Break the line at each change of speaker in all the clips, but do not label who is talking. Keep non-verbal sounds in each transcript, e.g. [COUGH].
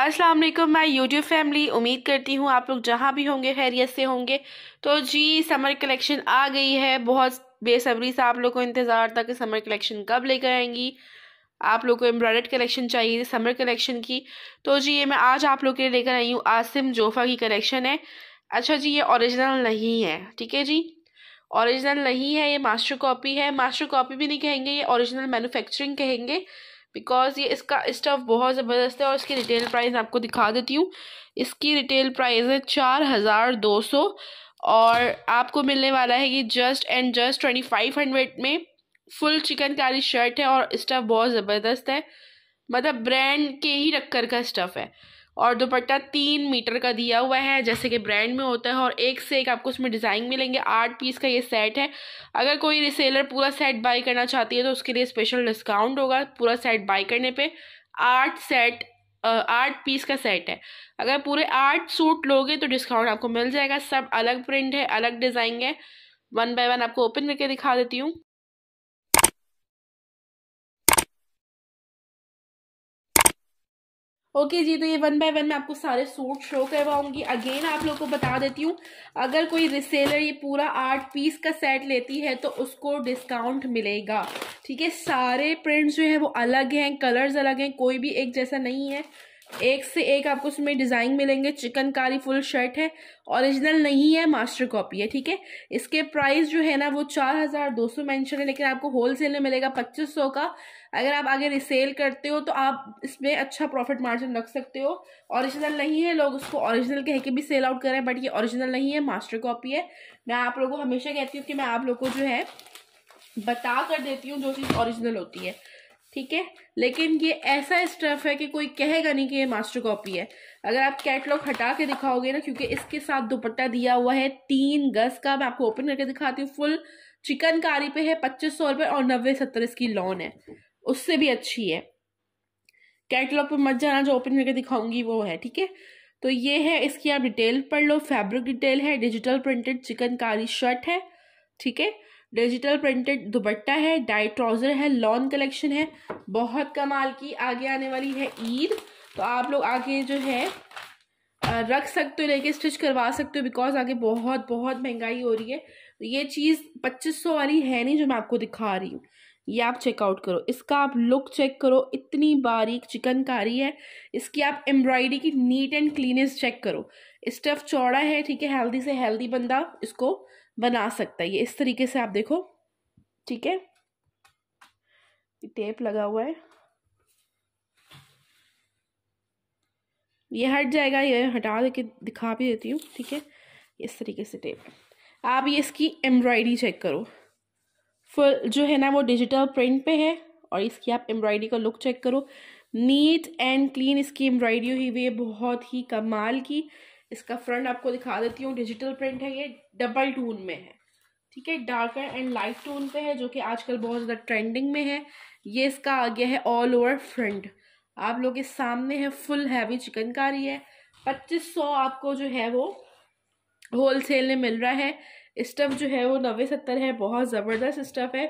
अस्सलाम वालेकुम my YouTube family उम्मीद करती हूँ आप लोग जहाँ भी होंगे खैरियत से होंगे तो जी समर कलेक्शन आ गई है बहुत बेसब्री से आप लोगों को इंतज़ार था कि समर कलेक्शन कब लेकर आएंगी आप लोग को एम्ब्रॉयड कलेक्शन चाहिए समर कलेक्शन की तो जी ये मैं आज आप लोग के लिए लेकर आई हूँ आसिम जोफ़ा की कलेक्शन है अच्छा जी ये ओरिजिनल नहीं है ठीक है जी ओरिजिनल नहीं है ये मास्टर कॉपी है मास्टर कॉपी भी नहीं कहेंगे ये ओरिजिनल मैन्युफैक्चरिंग कहेंगे बिकॉज ये इसका स्टफ़ बहुत ज़बरदस्त है और इसकी रिटेल प्राइस आपको दिखा देती हूँ इसकी रिटेल प्राइस है चार हज़ार दो सौ और आपको मिलने वाला है ये just and just twenty five hundred में फुल चिकनकारी शर्ट है और स्टफ़ बहुत ज़बरदस्त है मतलब ब्रांड के ही रखकर का स्टफ़ है और दुपट्टा तीन मीटर का दिया हुआ है जैसे कि ब्रांड में होता है और एक से एक आपको उसमें डिज़ाइन मिलेंगे आठ पीस का ये सेट है अगर कोई रिसेलर पूरा सेट बाई करना चाहती है तो उसके लिए स्पेशल डिस्काउंट होगा पूरा सेट बाई करने पे आठ सेट आठ पीस का सेट है अगर पूरे आठ सूट लोगे तो डिस्काउंट आपको मिल जाएगा सब अलग प्रिंट है अलग डिज़ाइन है वन बाय वन आपको ओपन करके दिखा देती हूँ ओके okay जी तो ये वन बाय वन मैं आपको सारे सूट शो करवाऊंगी अगेन आप लोगों को बता देती हूँ अगर कोई रिसेलर ये पूरा आठ पीस का सेट लेती है तो उसको डिस्काउंट मिलेगा ठीक है सारे प्रिंट्स जो है वो अलग हैं कलर्स अलग हैं कोई भी एक जैसा नहीं है एक से एक आपको उसमें डिज़ाइन मिलेंगे चिकनकारी फुल शर्ट है ओरिजिनल नहीं है मास्टर कॉपी है ठीक है इसके प्राइस जो है ना वो चार हज़ार दो सौ मैंशन है लेकिन आपको होल सेल में मिलेगा पच्चीस सौ का अगर आप आगे रिसेल करते हो तो आप इसमें अच्छा प्रॉफिट मार्जिन रख सकते हो ओरिजिनल नहीं है लोग उसको ओरिजिनल कह के भी सेल आउट करें बट ये ओरिजिनल नहीं है मास्टर कॉपी है मैं आप लोगों को हमेशा कहती हूँ कि मैं आप लोग को जो है बता कर देती हूँ जो चीज़ ओरिजिनल होती है ठीक है लेकिन ये ऐसा स्टफ है कि कोई कहेगा नहीं कि ये मास्टर कॉपी है अगर आप कैटलॉग हटा के दिखाओगे ना क्योंकि इसके साथ दुपट्टा दिया हुआ है तीन गज का मैं आपको ओपन करके दिखाती हूँ फुल चिकनकारी पे है पच्चीस सौ रुपये और नब्बे सत्तर इसकी लॉन है उससे भी अच्छी है कैटलॉग पे मत जाना जो ओपन करके दिखाऊंगी वो है ठीक है तो ये है इसकी आप डिटेल पढ़ लो फैब्रिक डिटेल है डिजिटल प्रिंटेड चिकनकारी शर्ट है ठीक है डिजिटल प्रिंटेड दुपट्टा है डाई ट्राउज़र है लॉन कलेक्शन है बहुत कमाल की आगे आने वाली है ईद तो आप लोग आगे जो है रख सकते हो लेके स्टिच करवा सकते हो बिकॉज आगे बहुत बहुत महंगाई हो रही है तो ये चीज़ पच्चीस सौ वाली है नहीं जो मैं आपको दिखा रही हूँ ये आप चेकआउट करो इसका आप लुक चेक करो इतनी बारीक चिकनकारी है इसकी आप एम्ब्रॉयडरी की नीट एंड क्लीनेस चेक करो स्टफ चौड़ा है ठीक है हेल्दी से हेल्दी बंदा इसको बना सकता है ये इस तरीके से आप देखो ठीक है टेप लगा हुआ है ये हट जाएगा ये हटा के दिखा भी देती हूँ ठीक है इस तरीके से टेप आप ये इसकी एम्ब्रॉयडरी चेक करो फुल जो है ना वो डिजिटल प्रिंट पे है और इसकी आप एम्ब्रॉयडरी का लुक चेक करो नीट एंड क्लीन इसकी एम्ब्रॉयडरी हुई हुई है बहुत ही कमाल की इसका फ्रंट आपको दिखा देती हूँ डिजिटल प्रिंट है ये डबल टून में है ठीक है डार्कर एंड लाइट टोन पे है जो कि आजकल बहुत ज़्यादा ट्रेंडिंग में है ये इसका आ गया है ऑल ओवर फ्रंट आप लोग के सामने है फुल हैवी चिकनकारी है पच्चीस सौ आपको जो है वो होल सेल में मिल रहा है स्टफ़ जो है वो नबे सत्तर है बहुत ज़बरदस्त स्टफ़ है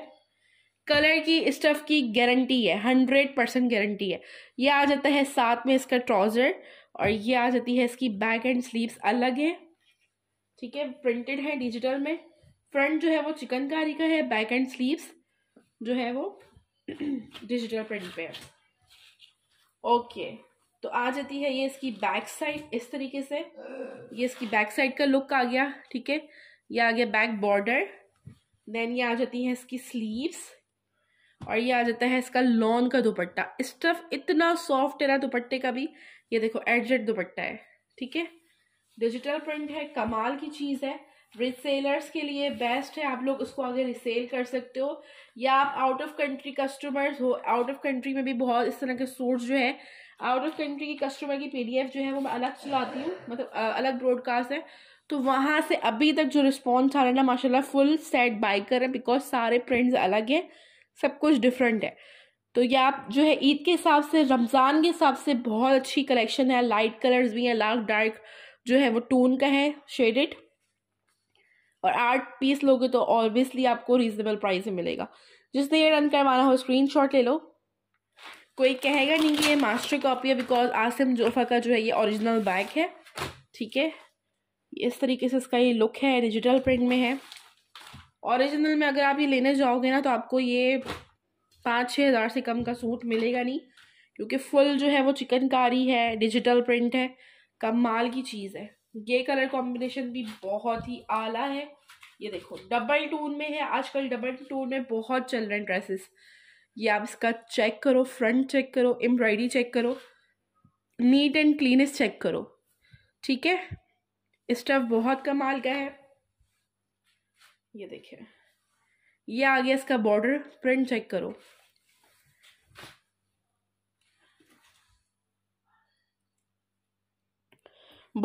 कलर की स्टफ़ की गारंटी है हंड्रेड परसेंट गारंटी है ये आ जाता है साथ में इसका ट्राउज़र और ये आ जाती है इसकी बैक एंड स्लीव्स अलग है ठीक है प्रिंटेड है डिजिटल में फ्रंट जो है वो चिकनकारी का है बैक एंड स्लीव्स जो है वो [CLEARS THROAT] डिजिटल प्रिंट पे है ओके तो आ जाती है ये इसकी बैक साइड इस तरीके से ये इसकी बैक साइड का लुक आ गया ठीक है ये आ गया बैक बॉर्डर देन ये आ जाती है इसकी स्लीव्स और ये आ जाता है इसका लॉन का दुपट्टा स्टफ इतना सॉफ्ट है ना दुपट्टे का भी ये देखो एडजेट दुपट्टा है ठीक है डिजिटल प्रिंट है कमाल की चीज़ है रिसेलर्स के लिए बेस्ट है आप लोग उसको आगे रिसेल कर सकते हो या आप आउट ऑफ कंट्री कस्टमर्स हो आउट ऑफ कंट्री में भी बहुत इस तरह के सोर्स जो है आउट ऑफ कंट्री की कस्टमर की पीडीएफ जो है वो मैं अलग चलाती हूँ मतलब अलग ब्रॉडकास्ट है तो वहाँ से अभी तक जो रिस्पॉन्स आ रहा है ना माशाल्लाह फुल सेट बाई करें बिकॉज सारे प्रिंट्स अलग हैं सब कुछ डिफरेंट है तो ये आप जो है ईद के हिसाब से रमज़ान के हिसाब से बहुत अच्छी कलेक्शन है लाइट कलर्स भी हैं लार्क डार्क जो है वो टून का है शेडेड और आठ पीस लोगे तो ऑब्वियसली आपको रीजनेबल प्राइस में मिलेगा जिसने ये रन करवाना हो स्क्रीन ले लो कोई कहेगा नहीं कि ये मास्टर कॉपी है बिकॉज आसिम जोफा का जो है ये ओरिजिनल बैग है ठीक है इस तरीके से इसका ये लुक है डिजिटल प्रिंट में है ओरिजिनल में अगर आप ये लेने जाओगे ना तो आपको ये पाँच छः हज़ार से कम का सूट मिलेगा नहीं क्योंकि फुल जो है वो चिकनकारी है डिजिटल प्रिंट है कमाल की चीज़ है ये कलर कॉम्बिनेशन भी बहुत ही आला है ये देखो डबल टोन में है आजकल डबल टोन में बहुत चल रहे हैं ड्रेसेस ये आप इसका चेक करो फ्रंट चेक करो एम्ब्रॉयडरी चेक करो नीट एंड क्लीनेस चेक करो ठीक है स्टफ बहुत कमाल का है ये देखिए ये आ गया इसका बॉर्डर प्रिंट चेक करो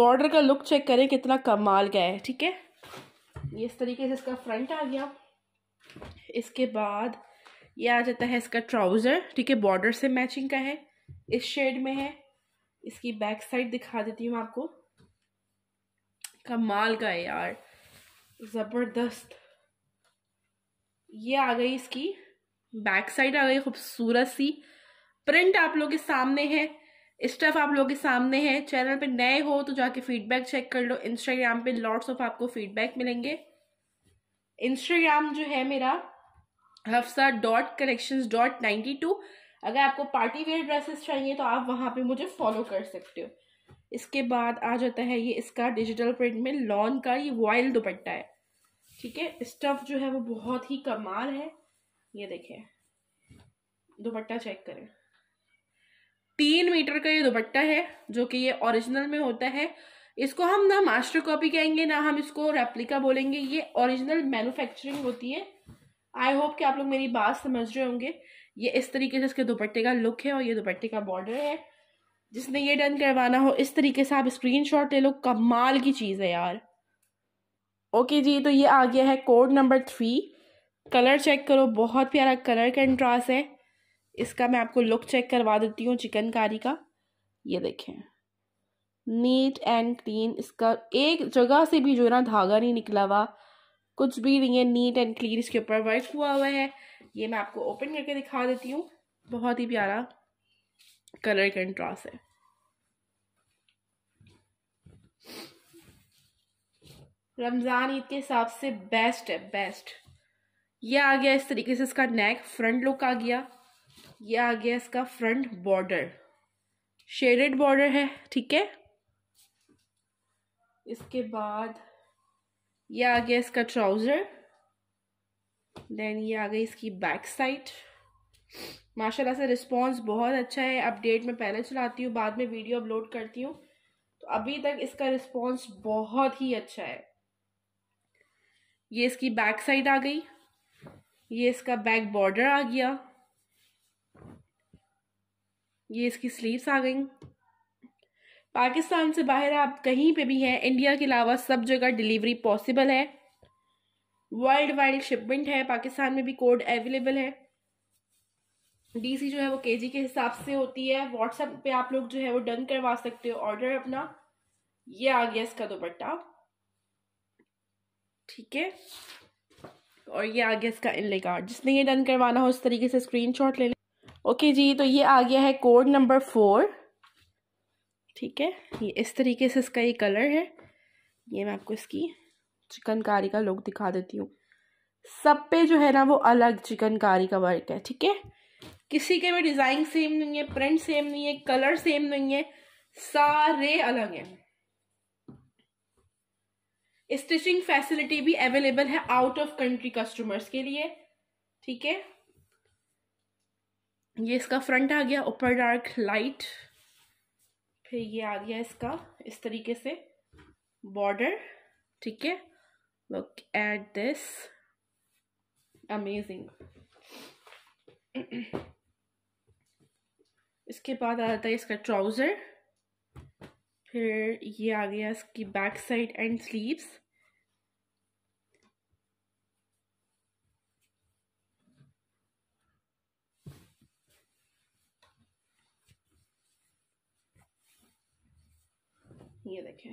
बॉर्डर का लुक चेक करें कितना कमाल का है ठीक है इस तरीके से इसका फ्रंट आ गया इसके बाद ये आ जाता है इसका ट्राउज़र ठीक है बॉर्डर से मैचिंग का है इस शेड में है इसकी बैक साइड दिखा देती हूँ आपको कमाल का है यार ज़बरदस्त ये आ गई इसकी बैक साइड आ गई खूबसूरत सी प्रिंट आप लोग के सामने है स्टफ आप लोग के सामने है चैनल पे नए हो तो जाके फीडबैक चेक कर लो इंस्टाग्राम पे लॉट्स ऑफ आपको फीडबैक मिलेंगे इंस्टाग्राम जो है मेरा Hafsa dot collection dot ninety two अगर आपको पार्टी वेयर ड्रेसेस चाहिए तो आप वहाँ पे मुझे फॉलो कर सकते हो इसके बाद आ जाता है ये इसका डिजिटल प्रिंट में लॉन का ये वॉयल दुपट्टा है ठीक है स्टफ जो है वो बहुत ही कमाल है ये देखें दुपट्टा चेक करें तीन मीटर का ये दुपट्टा है जो कि ये ओरिजिनल में होता है इसको हम ना मास्टर कॉपी कहेंगे ना हम इसको रेप्लिका बोलेंगे ये ओरिजिनल मैन्युफैक्चरिंग होती है आई होप कि आप लोग मेरी बात समझ रहे होंगे ये इस तरीके से इसके दुपट्टे का लुक है और ये दुपट्टे का बॉर्डर है जिसने ये डन करवाना हो इस तरीके से आप स्क्रीनशॉट ले लो कमाल की चीज़ है यार ओके जी तो ये आ गया है code number three colour check करो बहुत प्यारा कलर कंट्रास्ट है इसका मैं आपको लुक चेक करवा देती हूँ चिकनकारी का ये देखें नीट एंड क्लीन इसका एक जगह से भी जो है ना धागा नहीं निकला हुआ कुछ भी नहीं है नीट एंड क्लीन इसके ऊपर वर्क हुआ हुआ है ये मैं आपको ओपन करके दिखा देती हूँ बहुत ही प्यारा कलर कंट्रास्ट है रमज़ान ईद के हिसाब से बेस्ट है बेस्ट ये आ गया इस तरीके से इसका नेक फ्रंट लुक आ गया ये आ गया इसका फ्रंट बॉर्डर शेडेड बॉर्डर है ठीक है इसके बाद ये आ गया इसका ट्राउज़र देन ये आ गई इसकी बैक साइड माशाल्लाह से रिस्पांस बहुत अच्छा है अपडेट में पहले चलाती हूँ बाद में वीडियो अपलोड करती हूँ तो अभी तक इसका रिस्पांस बहुत ही अच्छा है ये इसकी बैक साइड आ गई ये इसका बैक बॉर्डर आ गया ये इसकी स्लीव्स आ गई पाकिस्तान से बाहर आप कहीं पे भी हैं इंडिया के अलावा सब जगह डिलीवरी पॉसिबल है वर्ल्ड वाइड शिपमेंट है पाकिस्तान में भी कोड अवेलेबल है डीसी जो है वो केजी के हिसाब से होती है व्हाट्सएप पे आप लोग जो है वो डन करवा सकते हो ऑर्डर अपना ये आ गया इसका दुपट्टा ठीक है और ये आ गया इसका इनले कार्ड जिसने ये डन करवाना हो उस तरीके से स्क्रीनशॉट ले लें ओके जी तो ये आ गया है कोड नंबर फोर ठीक है ये इस तरीके से इसका ये कलर है ये मैं आपको इसकी चिकनकारी का लुक दिखा देती हूँ सब पे जो है ना वो अलग चिकनकारी का वर्क है ठीक है किसी के भी डिज़ाइन सेम नहीं है प्रिंट सेम नहीं है कलर सेम नहीं है सारे अलग हैं स्टिचिंग फैसिलिटी भी अवेलेबल है आउट ऑफ कंट्री कस्टमर्स के लिए ठीक है ये इसका फ्रंट आ गया ऊपर डार्क लाइट फिर ये आ गया इसका इस तरीके से बॉर्डर ठीक है लुक एट दिस अमेजिंग इसके बाद आ जाता है इसका ट्राउज़र फिर ये आ गया इसकी बैक साइड एंड स्लीव्स ये देखें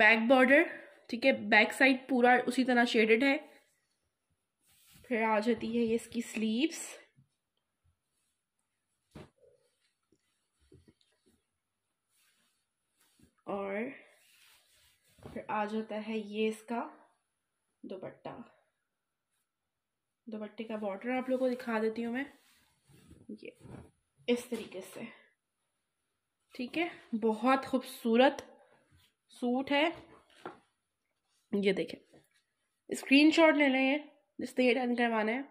बैक बॉर्डर ठीक है बैक साइड पूरा उसी तरह शेडेड है फिर आ जाती है ये इसकी स्लीव्स और फिर आ जाता है ये इसका दुपट्टा दुपट्टे का बॉर्डर आप लोगों को दिखा देती हूँ मैं ये इस तरीके से ठीक है बहुत खूबसूरत सूट है ये देखें स्क्रीनशॉट ले लें ये जिससे ये डन करवाना है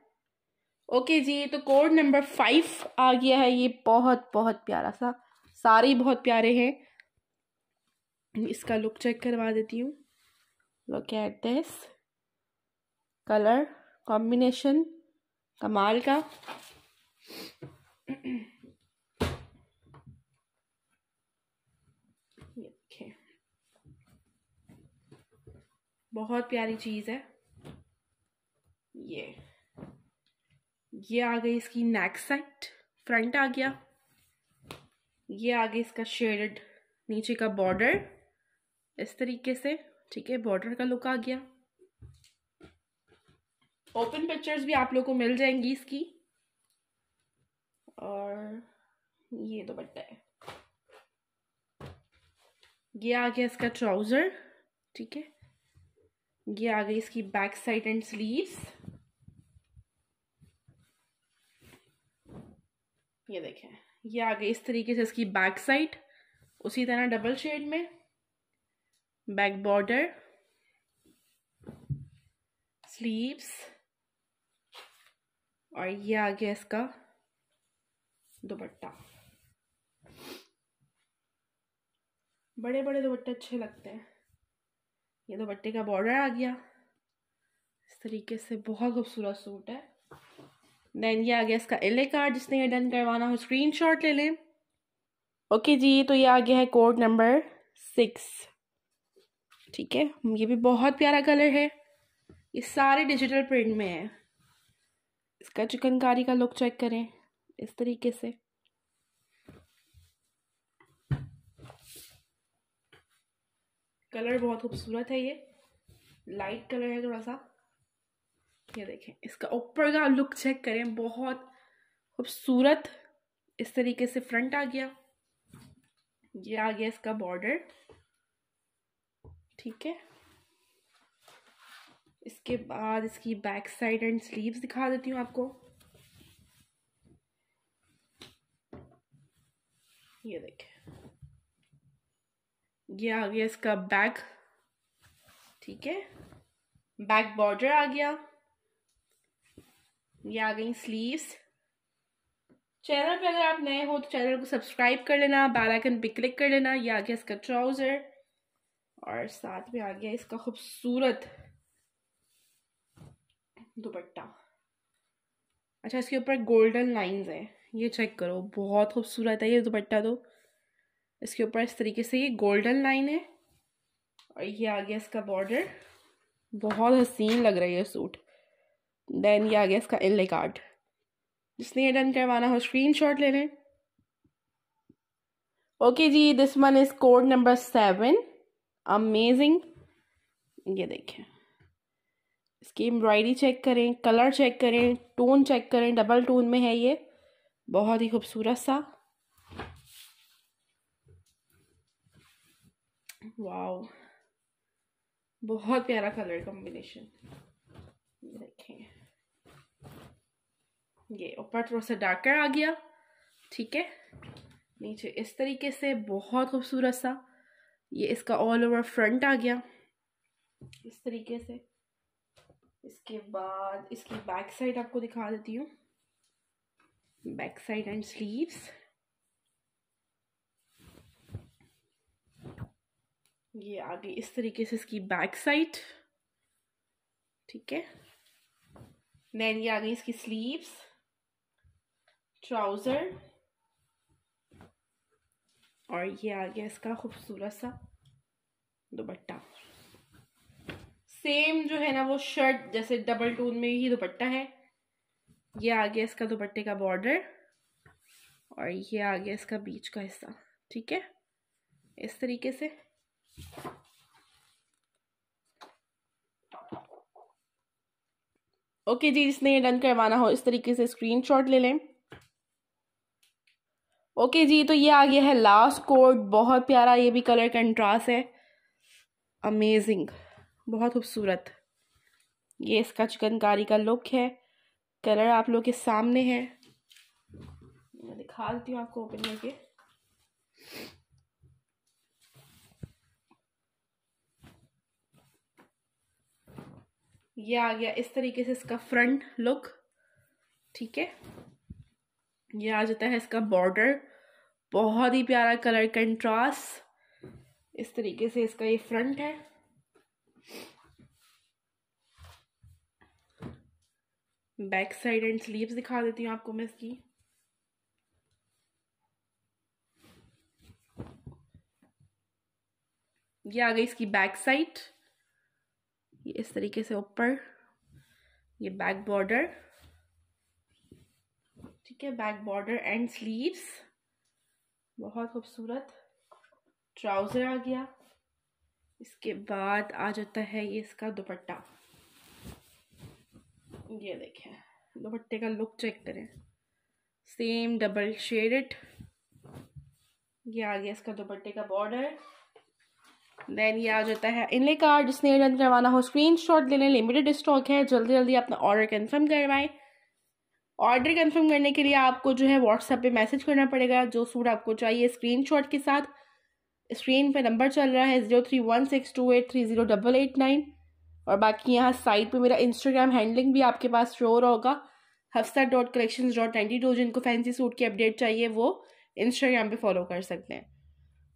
ओके जी तो कोड नंबर फाइव आ गया है ये बहुत बहुत प्यारा सा सारे बहुत प्यारे हैं इसका लुक चेक करवा देती हूँ look at this colour combination कमाल का बहुत प्यारी चीज़ है ये ये आ गई इसकी नेक साइड फ्रंट आ गया ये आ गई इसका शेडेड नीचे का बॉर्डर इस तरीके से ठीक है बॉर्डर का लुक आ गया ओपन पिक्चर्स भी आप लोग को मिल जाएंगी इसकी और ये दुपट्टा है ये आ गया इसका ट्राउज़र ठीक है ये आ गई इसकी बैक साइड एंड स्लीव्स ये देखें ये आ गई इस तरीके से इसकी बैक साइड उसी तरह डबल शेड में बैक बॉर्डर स्लीव्स और ये आ गया इसका दुपट्टा बड़े बड़े दुपट्टे अच्छे लगते हैं ये दुपट्टे का बॉर्डर आ गया इस तरीके से बहुत खूबसूरत सूट है देन ये आ गया इसका एले कार्ड जिसने ये डन करवाना हो स्क्रीनशॉट ले लें ओके जी तो ये आ गया है कोड नंबर सिक्स ठीक है ये भी बहुत प्यारा कलर है ये सारे डिजिटल प्रिंट में है इसका चिकनकारी का लुक चेक करें इस तरीके से कलर बहुत खूबसूरत है ये लाइट कलर है थोड़ा सा ये देखें इसका ऊपर का लुक चेक करें बहुत खूबसूरत इस तरीके से फ्रंट आ गया ये आ गया इसका बॉर्डर ठीक है इसके बाद इसकी बैक साइड एंड स्लीव्स दिखा देती हूँ आपको ये देखें ये आ गया इसका बैक ठीक है बैक बॉर्डर आ गया ये आ गई स्लीव्स चैनल पे अगर आप नए हो तो चैनल को सब्सक्राइब कर लेना बेल आइकन पे क्लिक कर लेना ये आ गया इसका ट्राउज़र और साथ में आ गया इसका खूबसूरत दुपट्टा अच्छा इसके ऊपर गोल्डन लाइंस है ये चेक करो बहुत खूबसूरत है ये दुपट्टा तो इसके ऊपर इस तरीके से ये गोल्डन लाइन है और ये आ गया इसका बॉर्डर बहुत हसीन लग रहा है ये सूट देन ये आ गया इसका इले कार्ड जिसने ये डन करवाना हो स्क्रीन शॉट ले लें ओके जी this one is code number seven amazing ये देखें इसकी एम्ब्रॉयडरी चेक करें कलर चेक करें टोन चेक करें डबल टोन में है ये बहुत ही खूबसूरत सा वाओ बहुत प्यारा कलर कॉम्बिनेशन देखें ये ऊपर थोड़ा सा डार्कर आ गया ठीक है नीचे इस तरीके से बहुत खूबसूरत सा ये इसका ऑल ओवर फ्रंट आ गया इस तरीके से इसके बाद इसकी बैक साइड आपको दिखा देती हूँ बैक साइड एंड स्लीव्स ये आगे इस तरीके से इसकी बैक साइड ठीक है नैन ये आ गई इसकी स्लीव्स ट्राउज़र और ये आ गया इसका खूबसूरत सा दुपट्टा सेम जो है ना वो शर्ट जैसे डबल टून में ही दुपट्टा है ये आ गया इसका दुपट्टे का बॉर्डर और ये आ गया इसका बीच का हिस्सा ठीक है इस तरीके से ओके जी जिसने ये डन करवाना हो इस तरीके से स्क्रीनशॉट ले लें ओके जी तो ये आ गया है लास्ट कोट बहुत प्यारा ये भी कलर कंट्रास्ट है अमेजिंग बहुत खूबसूरत ये इसका चिकनकारी का लुक है कलर आप लोग के सामने है मैं दिखा देती हूँ आपको ओपन करके ये आ गया इस तरीके से इसका फ्रंट लुक ठीक है ये आ जाता है इसका बॉर्डर बहुत ही प्यारा कलर कंट्रास्ट इस तरीके से इसका ये फ्रंट है बैक साइड एंड स्लीव्स दिखा देती हूँ आपको मैं इसकी ये आ गई इसकी बैक साइड ये इस तरीके से ऊपर ये बैक बॉर्डर ठीक है बैक बॉर्डर एंड स्लीव्स बहुत खूबसूरत ट्राउज़र आ गया इसके बाद आ जाता है ये इसका दुपट्टा ये देखें दुपट्टे का लुक चेक करें सेम डबल शेडेड ये आ गया इसका दुपट्टे का बॉर्डर देन ये आ जाता है इनले कार्ड जिसने रन करवाना हो स्क्रीन शॉट लेने लिमिटेड स्टॉक है जल्दी जल्दी अपना ऑर्डर कन्फर्म करवाएं ऑर्डर कंफर्म करने के लिए आपको जो है व्हाट्सएप पे मैसेज करना पड़ेगा जो सूट आपको चाहिए स्क्रीनशॉट के साथ स्क्रीन पे नंबर चल रहा है zero three one six two eight three zero double eight nine और बाकी यहाँ साइट पे मेरा इंस्टाग्राम हैंडलिंग भी आपके पास शोर होगा Hafsa dot collection dot ninety two जिनको फैंसी सूट की अपडेट चाहिए वो इंस्टाग्राम पे फॉलो कर सकते हैं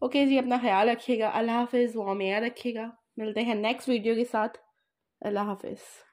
ओके जी अपना ख्याल रखिएगा अल्लाह हाफिज़ वाम रखिएगा मिलते हैं नेक्स्ट वीडियो के साथ अल्लाह हाफिज़